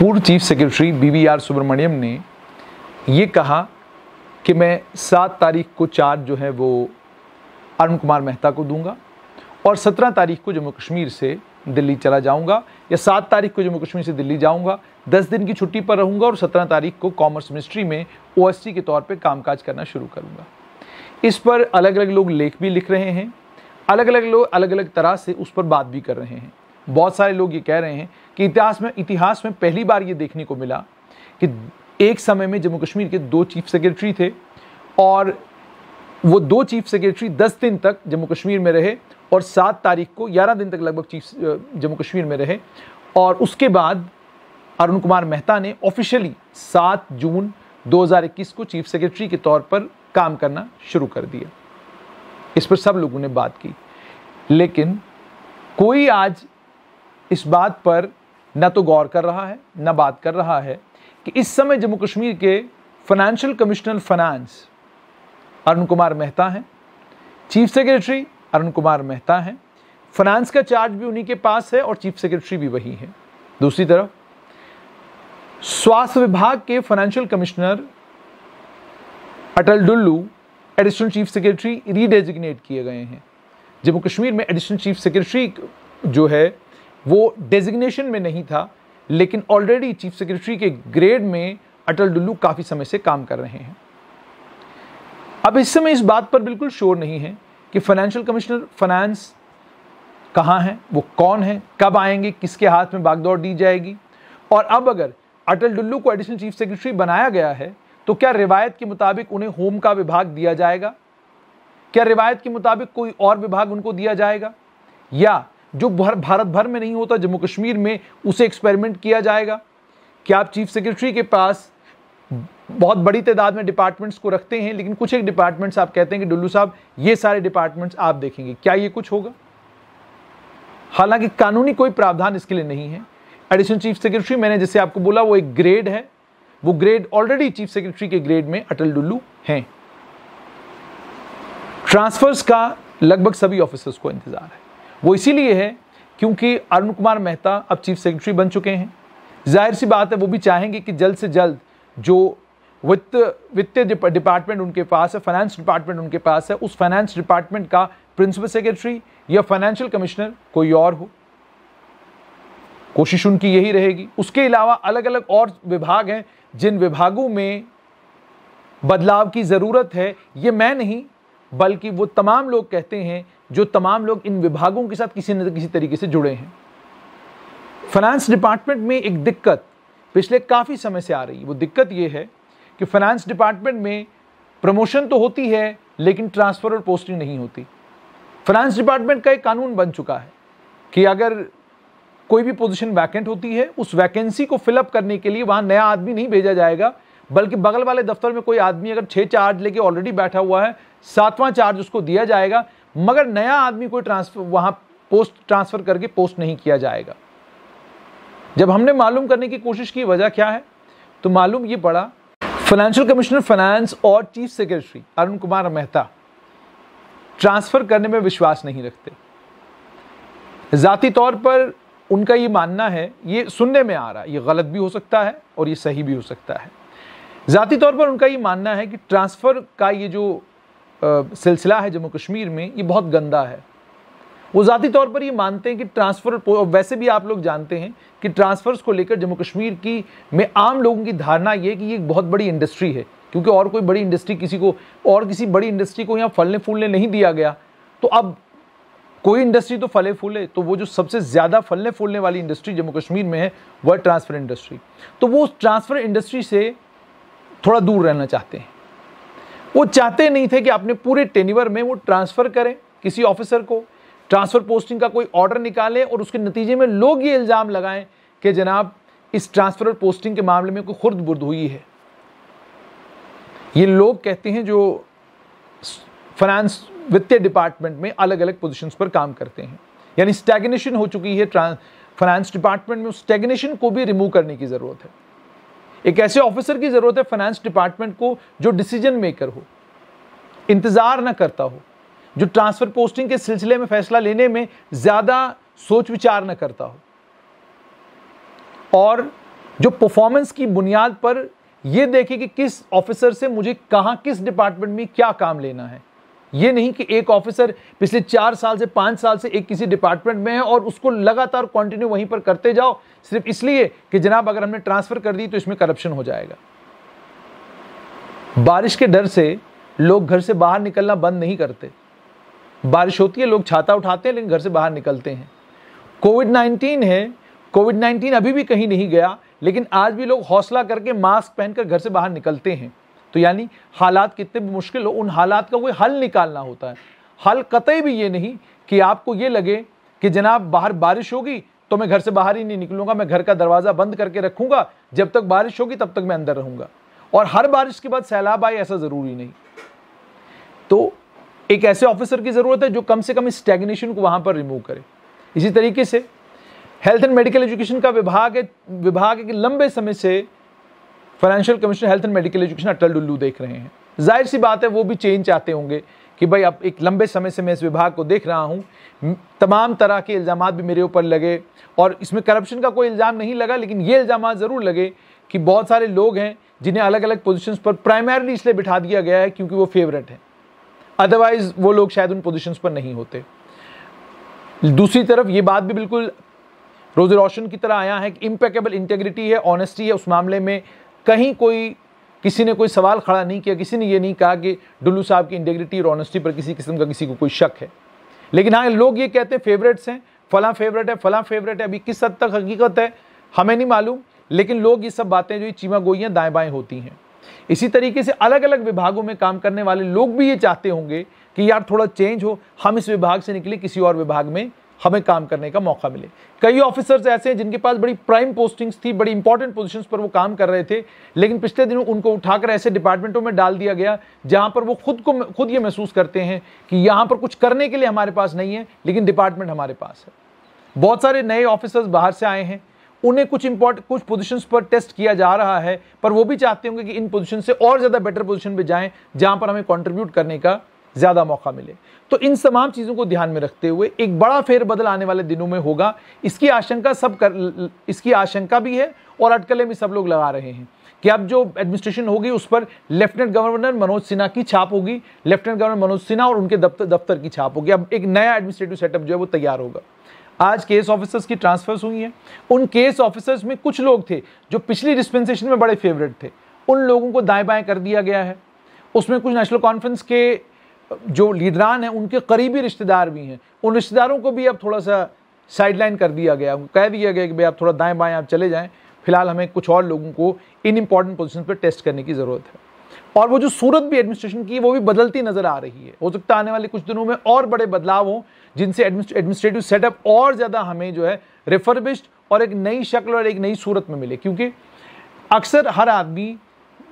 पूर्व chief secretary B R Subrahmanyam ने ये कहा कि मैं सात तारीख को चार्ज जो है वो अरुण कुमार मेहता को दूंगा और सत्रह तारीख को जम्मू कश्मीर से दिल्ली चला जाऊंगा या सात तारीख को जम्मू कश्मीर से दिल्ली जाऊंगा दस दिन की छुट्टी पर रहूंगा और सत्रह तारीख को कॉमर्स मिनिस्ट्री में ओ के तौर पर कामकाज करना शुरू करूंगा इस पर अलग अलग लोग लेख भी लिख रहे हैं अलग अलग लोग अलग अलग तरह से उस पर बात भी कर रहे हैं बहुत सारे लोग ये कह रहे हैं कि इतिहास में इतिहास में पहली बार ये देखने को मिला कि एक समय में जम्मू कश्मीर के दो चीफ सेक्रेटरी थे और वो दो चीफ सेक्रेटरी दस दिन तक जम्मू कश्मीर में रहे और सात तारीख को ग्यारह दिन तक लगभग चीफ जम्मू कश्मीर में रहे और उसके बाद अरुण कुमार मेहता ने ऑफिशियली सात जून 2021 को चीफ सेक्रेटरी के तौर पर काम करना शुरू कर दिया इस पर सब लोगों ने बात की लेकिन कोई आज इस बात पर ना तो गौर कर रहा है ना बात कर रहा है कि इस समय जम्मू कश्मीर के financial commissioner finance Arun Kumar Mehta हैं चीफ सेक्रेटरी अरुण कुमार मेहता हैं फाइनेंस का चार्ज भी उन्हीं के पास है और चीफ सेक्रेटरी भी वही है दूसरी तरफ स्वास्थ्य विभाग के financial commissioner Atal Dulloo additional chief secretary redesignate किए गए हैं जम्मू कश्मीर में एडिशनल चीफ सेक्रेटरी जो है वो डेजिग्नेशन में नहीं था लेकिन ऑलरेडी चीफ सेक्रेटरी के ग्रेड में अटल डुल्लू काफ़ी समय से काम कर रहे हैं अब इस समय इस बात पर बिल्कुल शोर नहीं है कि फाइनेंशियल कमिश्नर फाइनेंस कहाँ हैं वो कौन है कब आएंगे किसके हाथ में बागदौड़ दी जाएगी और अब अगर अटल डुल्लू को एडिशनल चीफ सेक्रेटरी बनाया गया है तो क्या रिवायत के मुताबिक उन्हें होम का विभाग दिया जाएगा क्या रिवायत के मुताबिक कोई और विभाग उनको दिया जाएगा या जो भारत भर में नहीं होता जम्मू कश्मीर में उसे एक्सपेरिमेंट किया जाएगा क्या आप चीफ सेक्रेटरी के पास बहुत बड़ी तादाद में डिपार्टमेंट्स को रखते हैं लेकिन कुछ एक डिपार्टमेंट्स आप कहते हैं कि डुल्लू साहब ये सारे डिपार्टमेंट्स आप देखेंगे क्या ये कुछ होगा हालांकि कानूनी कोई प्रावधान इसके लिए नहीं है एडिशनल चीफ सेक्रेटरी मैंने जैसे आपको बोला वो एक ग्रेड है वो ग्रेड ऑलरेडी चीफ सेक्रेटरी के ग्रेड में अटल डुल्लू हैं ट्रांसफर्स का लगभग सभी ऑफिसर्स को इंतजार है वो इसीलिए है क्योंकि अरुण कुमार मेहता अब चीफ सेक्रेटरी बन चुके हैं जाहिर सी बात है वो भी चाहेंगे कि जल्द से जल्द जो वित्त वित्तीय डिपार्टमेंट उनके पास है फाइनेंस डिपार्टमेंट उनके पास है उस फाइनेंस डिपार्टमेंट का प्रिंसिपल सेक्रेटरी या फाइनेंशियल कमिश्नर कोई और हो कोशिश उनकी यही रहेगी उसके अलावा अलग अलग और विभाग हैं जिन विभागों में बदलाव की ज़रूरत है ये मैं नहीं बल्कि वो तमाम लोग कहते हैं जो तमाम लोग इन विभागों के साथ किसी न किसी तरीके से जुड़े हैं फाइनेंस डिपार्टमेंट में एक दिक्कत पिछले काफ़ी समय से आ रही है वो दिक्कत ये है कि फाइनेंस डिपार्टमेंट में प्रमोशन तो होती है लेकिन ट्रांसफ़र और पोस्टिंग नहीं होती फाइनेंस डिपार्टमेंट का एक कानून बन चुका है कि अगर कोई भी पोजीशन वैकेंट होती है उस वैकेंसी को फिलअप करने के लिए वहाँ नया आदमी नहीं भेजा जाएगा बल्कि बगल वाले दफ्तर में कोई आदमी अगर छः चार्ज लेके ऑलरेडी बैठा हुआ है सातवां चार्ज उसको दिया जाएगा मगर नया आदमी कोई ट्रांसफर वहाँ पोस्ट ट्रांसफ़र करके पोस्ट नहीं किया जाएगा जब हमने मालूम करने की कोशिश की वजह क्या है तो मालूम ये पड़ा फाइनेंशियल कमिश्नर फाइनेंस और chief secretary Arun Kumar Mehta transfer करने में विश्वास नहीं रखते ज़ाती तौर पर उनका ये मानना है ये सुनने में आ रहा है ये गलत भी हो सकता है और ये सही भी हो सकता है ज़ाती तौर पर उनका ये मानना है कि ट्रांसफ़र का ये जो सिलसिला है जम्मू कश्मीर में ये बहुत गंदा है वो ज़ाती तौर पर ये मानते हैं कि ट्रांसफ़र वैसे भी आप लोग जानते हैं कि ट्रांसफ़र्स को लेकर जम्मू कश्मीर की में आम लोगों की धारणा ये कि ये एक बहुत बड़ी इंडस्ट्री है क्योंकि और कोई बड़ी इंडस्ट्री किसी को और किसी बड़ी इंडस्ट्री को यहाँ फलने फूलने नहीं दिया गया तो अब कोई इंडस्ट्री तो फले फूले तो वो जो सबसे ज़्यादा फलने फूलने वाली इंडस्ट्री जम्मू कश्मीर में है वह ट्रांसफ़र इंडस्ट्री तो वो ट्रांसफ़र इंडस्ट्री से थोड़ा दूर रहना चाहते हैं वो चाहते नहीं थे कि अपने पूरे टेनिवर में वो ट्रांसफ़र करें किसी ऑफिसर को ट्रांसफ़र पोस्टिंग का कोई ऑर्डर निकालें और उसके नतीजे में लोग ये इल्ज़ाम लगाएं कि जनाब इस ट्रांसफ़र और पोस्टिंग के मामले में कोई खुर्द बुर्द हुई है ये लोग कहते हैं जो फाइनेंस वित्तीय डिपार्टमेंट में अलग अलग पोजीशंस पर काम करते हैं यानी स्टैगनेशन हो चुकी है फाइनेंस डिपार्टमेंट में उस स्टैगनेशन को भी रिमूव करने की ज़रूरत है एक ऐसे ऑफिसर की ज़रूरत है फाइनेंस डिपार्टमेंट को जो डिसीजन मेकर हो इंतज़ार ना करता हो जो ट्रांसफ़र पोस्टिंग के सिलसिले में फैसला लेने में ज़्यादा सोच विचार ना करता हो और जो परफॉर्मेंस की बुनियाद पर यह देखे कि किस ऑफिसर से मुझे कहाँ किस डिपार्टमेंट में क्या काम लेना है ये नहीं कि एक ऑफिसर पिछले चार साल से पाँच साल से एक किसी डिपार्टमेंट में है और उसको लगातार कंटिन्यू वहीं पर करते जाओ सिर्फ इसलिए कि जनाब अगर हमने ट्रांसफ़र कर दी तो इसमें करप्शन हो जाएगा बारिश के डर से लोग घर से बाहर निकलना बंद नहीं करते बारिश होती है लोग छाता उठाते हैं लेकिन घर से बाहर निकलते हैं कोविड नाइन्टीन है कोविड नाइन्टीन अभी भी कहीं नहीं गया लेकिन आज भी लोग हौसला करके मास्क पहनकर घर से बाहर निकलते हैं तो यानी हालात कितने भी मुश्किल हो उन हालात का कोई हल निकालना होता है हल कतई भी ये नहीं कि आपको ये लगे कि जनाब बाहर बारिश होगी तो मैं घर से बाहर ही नहीं निकलूंगा मैं घर का दरवाज़ा बंद करके रखूंगा जब तक बारिश होगी तब तक मैं अंदर रहूंगा और हर बारिश के बाद सैलाब आए ऐसा ज़रूरी नहीं तो एक ऐसे ऑफिसर की ज़रूरत है जो कम से कम इस स्टेगनेशन को वहाँ पर रिमूव करे इसी तरीके से हेल्थ एंड मेडिकल एजुकेशन का विभाग है विभाग एक लंबे समय से financial commission health and medical education Atal Dulloo देख रहे हैं जाहिर सी बात है वो भी चेंज चाहते होंगे कि भाई अब एक लंबे समय से मैं इस विभाग को देख रहा हूँ तमाम तरह के इल्ज़ाम भी मेरे ऊपर लगे और इसमें करप्शन का कोई इल्ज़ाम नहीं लगा लेकिन ये इल्ज़ाम ज़रूर लगे कि बहुत सारे लोग हैं जिन्हें अलग अलग पोजिशन पर प्राइमरली इसलिए बिठा दिया गया है क्योंकि वो फेवरेट हैं अदरवाइज़ वो लोग शायद उन पोजिशन पर नहीं होते दूसरी तरफ ये बात भी बिल्कुल रोज़ रोशन की तरह आया है कि इम्पेकेबल इंटेग्रिटी है ऑनेस्टी है उस मामले में कहीं कोई किसी ने कोई सवाल खड़ा नहीं किया किसी ने ये नहीं कहा कि डुल्लू साहब की इंटेग्रिटी और ऑनेस्टी पर किसी किस्म का किसी को कोई शक है लेकिन हाँ लोग ये कहते हैं फेवरेट्स हैं फला फेवरेट है फला फेवरेट है अभी किस हद तक हकीकत है हमें नहीं मालूम लेकिन लोग ये सब बातें जो ये चीमा गोइयाँ दाएँ बाएँ होती हैं इसी तरीके से अलग अलग विभागों में काम करने वाले लोग भी ये चाहते होंगे कि यार थोड़ा चेंज हो हम इस विभाग से निकले किसी और विभाग में हमें काम करने का मौका मिले कई ऑफिसर्स ऐसे हैं जिनके पास बड़ी प्राइम पोस्टिंग्स थी बड़ी इंपॉर्टेंट पोजीशंस पर वो काम कर रहे थे लेकिन पिछले दिनों उनको उठाकर ऐसे डिपार्टमेंटों में डाल दिया गया जहां पर वो खुद को खुद ये महसूस करते हैं कि यहाँ पर कुछ करने के लिए हमारे पास नहीं है लेकिन डिपार्टमेंट हमारे पास है बहुत सारे नए ऑफिसर्स बाहर से आए हैं उन्हें कुछ इंपॉर्ट कुछ पोजीशंस पर टेस्ट किया जा रहा है पर वो भी चाहते होंगे कि इन पोजिशन से और ज़्यादा बेटर पोजिशन पर जाएँ जहाँ पर हमें कॉन्ट्रीब्यूट करने का ज़्यादा मौका मिले तो इन तमाम चीज़ों को ध्यान में रखते हुए एक बड़ा फेरबदल आने वाले दिनों में होगा इसकी आशंका सब कर इसकी आशंका भी है और अटकलें भी सब लोग लगा रहे हैं कि अब जो एडमिनिस्ट्रेशन होगी उस पर लेफ्टिनेंट गवर्नर मनोज सिन्हा की छाप होगी लेफ्टिनेंट गवर्नर मनोज सिन्हा और उनके दफ्तर दफ्तर की छाप होगी अब एक नया एडमिनिस्ट्रेटिव सेटअप जो है वो तैयार होगा आज केस ऑफिसर्स की ट्रांसफर्स हुई हैं उन केस ऑफिसर्स में कुछ लोग थे जो पिछली डिस्पेंसेशन में बड़े फेवरेट थे उन लोगों को दाएं बाएं कर दिया गया है उसमें कुछ नेशनल कॉन्फ्रेंस के जो लीडरान हैं उनके करीबी रिश्तेदार भी हैं उन रिश्तेदारों को भी अब थोड़ा सा साइडलाइन कर दिया गया कह दिया गया कि भाई आप थोड़ा दाएँ बाएँ आप चले जाएँ फिलहाल हमें कुछ और लोगों को इन इंपॉर्टेंट पोजिशन पर टेस्ट करने की ज़रूरत है और वो जो सूरत भी एडमिनिस्ट्रेशन की वो भी बदलती नज़र आ रही है हो सकता है आने वाले कुछ दिनों में और बड़े बदलाव हों जिनसे एडमिनिस्ट्रेटिव सेटअप और ज़्यादा हमें जो है रिफर्बिश्ड और एक नई शक्ल और एक नई सूरत में मिले क्योंकि अक्सर हर आदमी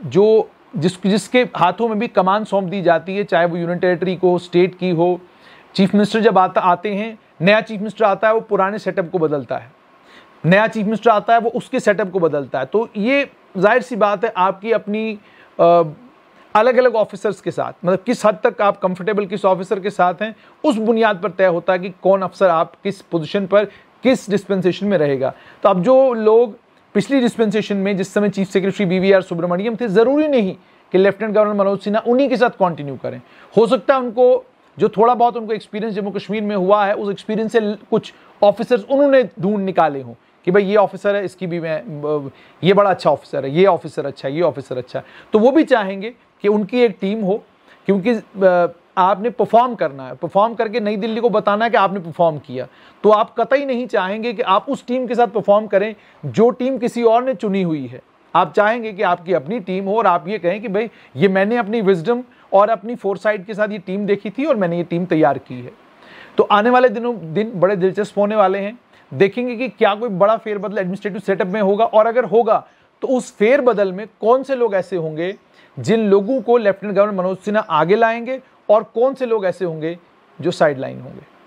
जो जिस जिसके हाथों में भी कमान सौंप दी जाती है चाहे वो यूनियन टेरेटरी को स्टेट की हो चीफ मिनिस्टर जब आता आते हैं नया चीफ मिनिस्टर आता है वो पुराने सेटअप को बदलता है नया चीफ मिनिस्टर आता है वो उसके सेटअप को बदलता है तो ये जाहिर सी बात है आपकी अपनी आ, अलग अलग ऑफिसर्स के साथ मतलब किस हद तक आप कंफर्टेबल किस ऑफिसर के साथ हैं उस बुनियाद पर तय होता है कि कौन अफसर आप किस पोजिशन पर किस डिस्पेंसेशन में रहेगा तो अब जो लोग पिछली डिस्पेंसेशन में जिस समय चीफ सेक्रेटरी बी सुब्रमण्यम थे ज़रूरी नहीं कि लेफ्टिनेंट गवर्नर मनोज सिन्हा उन्हीं के साथ कंटिन्यू करें हो सकता है उनको जो थोड़ा बहुत उनको एक्सपीरियंस जम्मू कश्मीर में हुआ है उस एक्सपीरियंस से कुछ ऑफिसर्स उन्होंने ढूंढ निकाले हों कि भाई ये ऑफिसर है इसकी भी मैं ये बड़ा अच्छा ऑफिसर है ये ऑफिसर अच्छा है ये ऑफिसर अच्छा है तो वो भी चाहेंगे कि उनकी एक टीम हो क्योंकि आपने परफॉर्म करना है परफॉर्म करके नई दिल्ली को बताना है कि आपने परफॉर्म किया तो आप कतई नहीं चाहेंगे कि आप उस टीम के साथ परफॉर्म करें जो टीम किसी और ने चुनी हुई है आप चाहेंगे कि आपकी अपनी टीम हो और आप ये कहें कि भाई ये मैंने अपनी विजडम और अपनी फोर के साथ ये टीम देखी थी और मैंने ये टीम तैयार की है तो आने वाले दिनों दिन बड़े दिलचस्प होने वाले हैं देखेंगे कि क्या कोई बड़ा फेरबदल एडमिनिस्ट्रेटिव सेटअप में होगा और अगर होगा तो उस फेरबदल में कौन से लोग ऐसे होंगे जिन लोगों को लेफ्टिनेंट गवर्नर मनोज सिन्हा आगे लाएंगे और कौन से लोग ऐसे होंगे जो साइड लाइन होंगे